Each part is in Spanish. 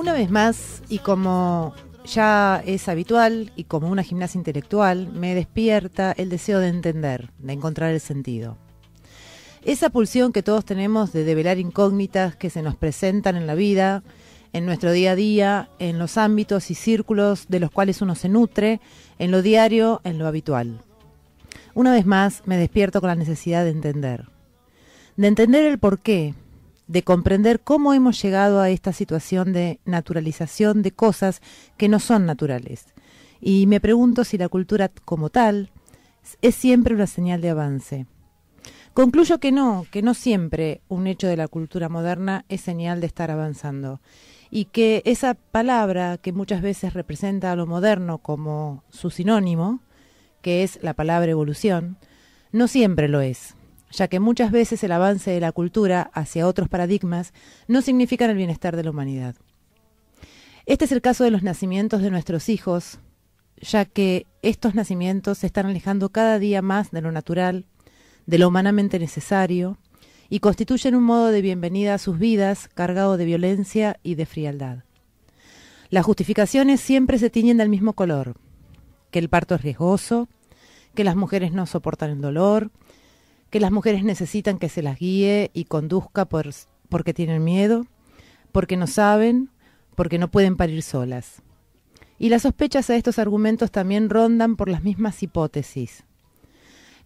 Una vez más, y como ya es habitual y como una gimnasia intelectual, me despierta el deseo de entender, de encontrar el sentido. Esa pulsión que todos tenemos de develar incógnitas que se nos presentan en la vida, en nuestro día a día, en los ámbitos y círculos de los cuales uno se nutre, en lo diario, en lo habitual. Una vez más, me despierto con la necesidad de entender. De entender el porqué, de comprender cómo hemos llegado a esta situación de naturalización de cosas que no son naturales. Y me pregunto si la cultura como tal es siempre una señal de avance. Concluyo que no, que no siempre un hecho de la cultura moderna es señal de estar avanzando y que esa palabra que muchas veces representa a lo moderno como su sinónimo, que es la palabra evolución, no siempre lo es ya que muchas veces el avance de la cultura hacia otros paradigmas no significan el bienestar de la humanidad. Este es el caso de los nacimientos de nuestros hijos, ya que estos nacimientos se están alejando cada día más de lo natural, de lo humanamente necesario, y constituyen un modo de bienvenida a sus vidas cargado de violencia y de frialdad. Las justificaciones siempre se tiñen del mismo color, que el parto es riesgoso, que las mujeres no soportan el dolor, que las mujeres necesitan que se las guíe y conduzca porque tienen miedo, porque no saben, porque no pueden parir solas. Y las sospechas a estos argumentos también rondan por las mismas hipótesis.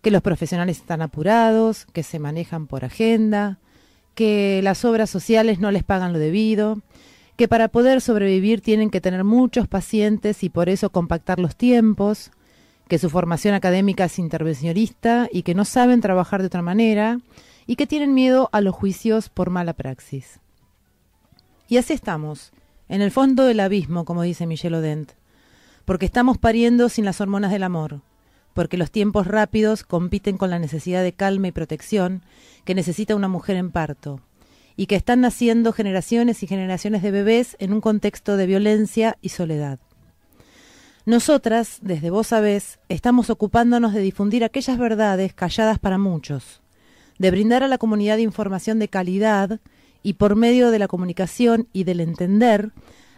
Que los profesionales están apurados, que se manejan por agenda, que las obras sociales no les pagan lo debido, que para poder sobrevivir tienen que tener muchos pacientes y por eso compactar los tiempos, que su formación académica es intervencionista y que no saben trabajar de otra manera y que tienen miedo a los juicios por mala praxis. Y así estamos, en el fondo del abismo, como dice Michel Odent, porque estamos pariendo sin las hormonas del amor, porque los tiempos rápidos compiten con la necesidad de calma y protección que necesita una mujer en parto, y que están naciendo generaciones y generaciones de bebés en un contexto de violencia y soledad. Nosotras, desde vos sabés, estamos ocupándonos de difundir aquellas verdades calladas para muchos, de brindar a la comunidad información de calidad y por medio de la comunicación y del entender,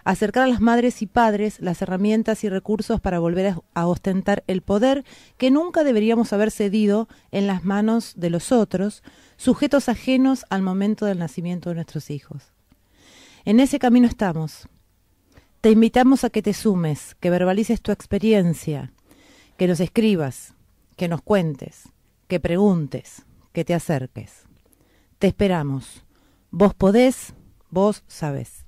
acercar a las madres y padres las herramientas y recursos para volver a ostentar el poder que nunca deberíamos haber cedido en las manos de los otros, sujetos ajenos al momento del nacimiento de nuestros hijos. En ese camino estamos, te invitamos a que te sumes, que verbalices tu experiencia, que nos escribas, que nos cuentes, que preguntes, que te acerques. Te esperamos. Vos podés, vos sabés.